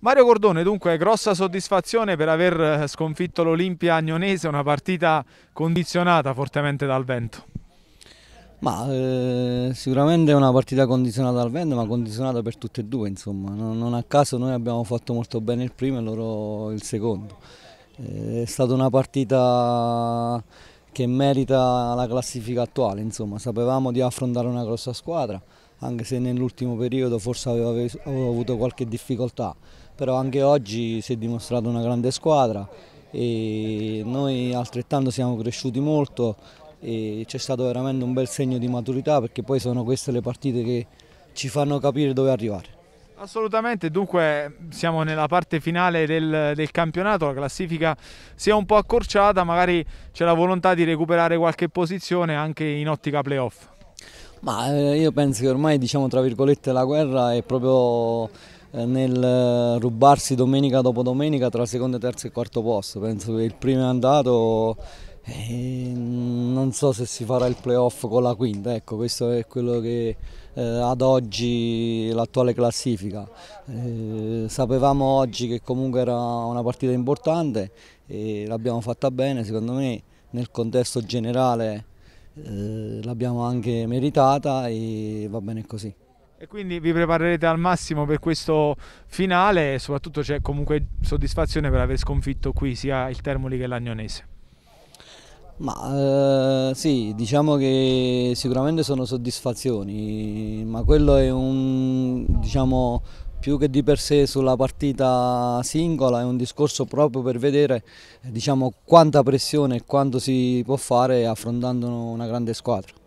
Mario Cordone, dunque, grossa soddisfazione per aver eh, sconfitto l'Olimpia Agnonese, una partita condizionata fortemente dal vento. Ma eh, sicuramente è una partita condizionata dal vento, ma condizionata per tutte e due, insomma. Non, non a caso noi abbiamo fatto molto bene il primo e loro il secondo. Eh, è stata una partita che merita la classifica attuale, insomma. Sapevamo di affrontare una grossa squadra, anche se nell'ultimo periodo forse aveva avuto qualche difficoltà però anche oggi si è dimostrata una grande squadra e noi altrettanto siamo cresciuti molto e c'è stato veramente un bel segno di maturità perché poi sono queste le partite che ci fanno capire dove arrivare. Assolutamente, dunque siamo nella parte finale del, del, campionato, la classifica si è un po' accorciata, magari c'è la volontà di recuperare qualche posizione anche in ottica playoff. Ma eh, io penso che ormai diciamo tra virgolette la guerra è proprio eh, nel eh, rubarsi domenica dopo domenica tra secondo, terzo e quarto posto. Penso che il primo è andato e non so se si farà il playoff con la quinta, ecco, questo è quello che eh, ad oggi l'attuale classifica. Eh, sapevamo oggi che comunque era una partita importante e l'abbiamo fatta bene, secondo me nel contesto generale eh, l'abbiamo anche meritata e va bene così. E quindi vi preparerete al massimo per questo finale e soprattutto c'è comunque soddisfazione per aver sconfitto qui sia il Termoli che l'Agnonese. Ma eh, sì, diciamo che sicuramente sono soddisfazioni, ma quello è un, diciamo, più che di per sé sulla partita singola, è un discorso proprio per vedere diciamo, quanta pressione e quanto si può fare affrontando una grande squadra.